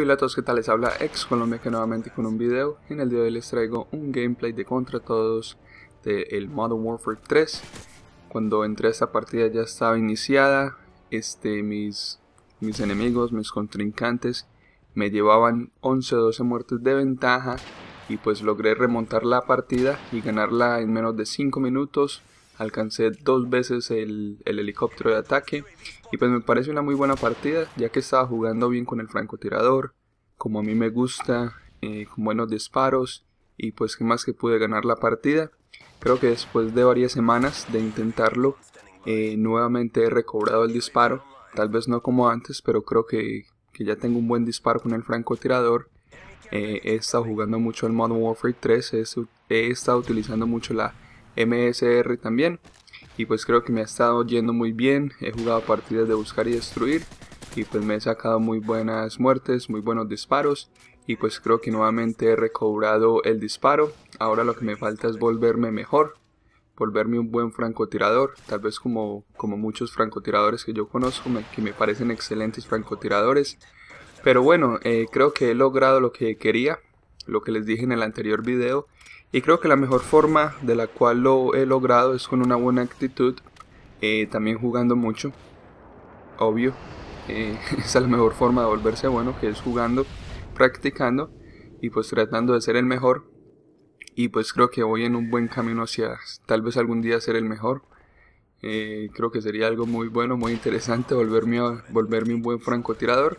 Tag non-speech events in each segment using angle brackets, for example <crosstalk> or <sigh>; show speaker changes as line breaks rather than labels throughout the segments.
hola a todos, ¿qué tal? Les habla Ex Colombia que nuevamente con un video. En el día de hoy les traigo un gameplay de Contra Todos del de Modern Warfare 3. Cuando entré a esta partida ya estaba iniciada. Este, mis, mis enemigos, mis contrincantes, me llevaban 11-12 o muertes de ventaja. Y pues logré remontar la partida y ganarla en menos de 5 minutos alcancé dos veces el, helicóptero de ataque y pues me parece una muy buena partida ya que estaba jugando bien con el francotirador como a mí me gusta eh, con buenos disparos y pues que más que pude ganar la partida creo que después de varias semanas de intentarlo eh, nuevamente he recobrado el disparo tal vez no como antes pero creo que, ya tengo un buen disparo con el francotirador eh, he estado jugando mucho el Modern Warfare 3 he estado utilizando mucho la MSR también. Y pues creo que me ha estado yendo muy bien, he jugado partidas de buscar y destruir y pues me he sacado muy buenas muertes, muy buenos disparos y pues creo que nuevamente he recobrado el disparo. Ahora lo que me falta es volverme mejor, volverme un buen francotirador, tal vez como, como muchos francotiradores que yo conozco, que me parecen excelentes francotiradores. Pero bueno, eh, creo que he logrado lo que quería, lo que les dije en el anterior video, y creo que la mejor forma de la cual lo he logrado es con una buena actitud, eh, también jugando mucho, obvio. Eh, <laughs> esa es la mejor forma de volverse bueno, que es jugando, practicando y pues tratando de ser el mejor. Y pues creo que voy en un buen camino hacia tal vez algún día ser el mejor. Eh, creo que sería algo muy bueno, muy interesante volverme, a, volverme un buen francotirador.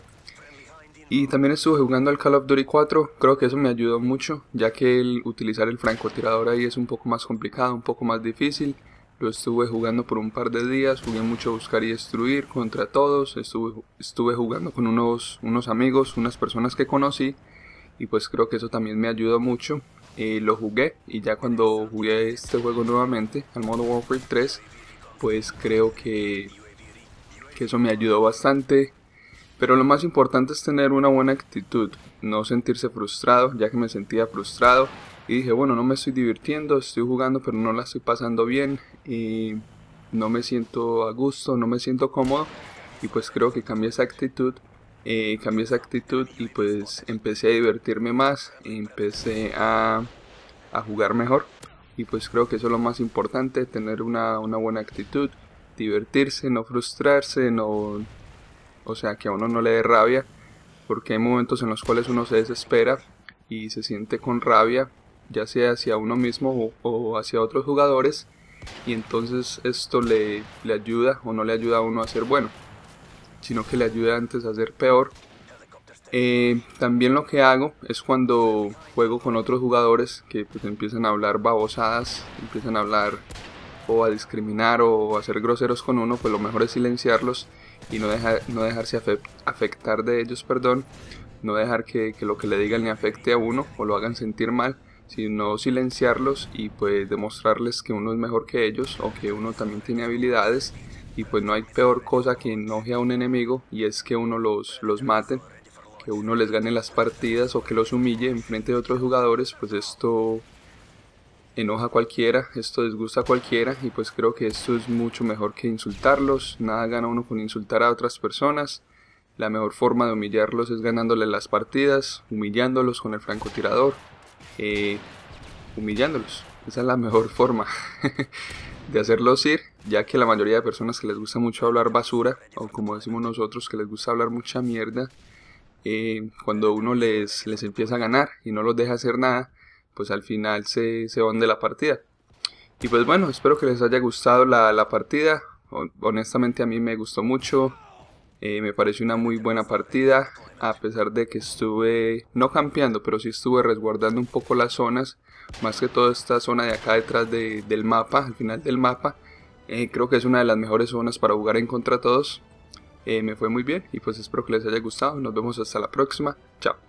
Y también estuve jugando al Call of Duty 4, creo que eso me ayudó mucho, ya que el utilizar el francotirador ahí es un poco más complicado, un poco más difícil. Lo estuve jugando por un par de días, jugué mucho a buscar y destruir contra todos, estuve, estuve jugando con unos, unos amigos, unas personas que conocí, y pues creo que eso también me ayudó mucho. Eh, lo jugué y ya cuando jugué este juego nuevamente, al modo Warfare 3, pues creo que, que eso me ayudó bastante pero lo más importante es tener una buena actitud, no sentirse frustrado, ya que me sentía frustrado y dije, bueno, no me estoy divirtiendo, estoy jugando, pero no la estoy pasando bien y no me siento a gusto, no me siento cómodo y pues creo que cambié esa actitud, eh, cambié esa actitud y pues empecé a divertirme más, empecé a, jugar mejor y pues creo que eso es lo más importante, tener una, una buena actitud, divertirse, no frustrarse, no o sea, que a uno no le dé rabia, porque hay momentos en los cuales uno se desespera y se siente con rabia, ya sea hacia uno mismo o, hacia otros jugadores, y entonces esto le, ayuda o no le ayuda a uno a ser bueno, sino que le ayuda antes a ser peor. Eh, también lo que hago es cuando juego con otros jugadores que pues, empiezan a hablar babosadas, empiezan a hablar o a discriminar o a ser groseros con uno, pues lo mejor es silenciarlos y no, dejar, no dejarse afectar de ellos, perdón, no dejar que, lo que le digan le afecte a uno o lo hagan sentir mal, sino silenciarlos y pues demostrarles que uno es mejor que ellos o que uno también tiene habilidades y pues no hay peor cosa que enoje a un enemigo y es que uno los, los mate, que uno les gane las partidas o que los humille en frente de otros jugadores, pues esto enoja a cualquiera, esto disgusta a cualquiera y pues creo que esto es mucho mejor que insultarlos, nada gana uno con insultar a otras personas, la mejor forma de humillarlos es ganándoles las partidas, humillándolos con el francotirador, eh, humillándolos, esa es la mejor forma <laughs> de hacerlos ir, ya que la mayoría de personas que les gusta mucho hablar basura, o como decimos nosotros, que les gusta hablar mucha mierda, eh, cuando uno les, les empieza a ganar y no los deja hacer nada, pues al final se, se van de la partida. Y pues bueno, espero que les haya gustado la, partida. Honestamente a mí me gustó mucho. Eh, me pareció una muy buena partida. A pesar de que estuve, no campeando, pero sí estuve resguardando un poco las zonas. Más que toda esta zona de acá detrás del mapa, al final del mapa. Eh, creo que es una de las mejores zonas para jugar en contra todos. Eh, me fue muy bien y pues espero que les haya gustado. Nos vemos hasta la próxima. Chao.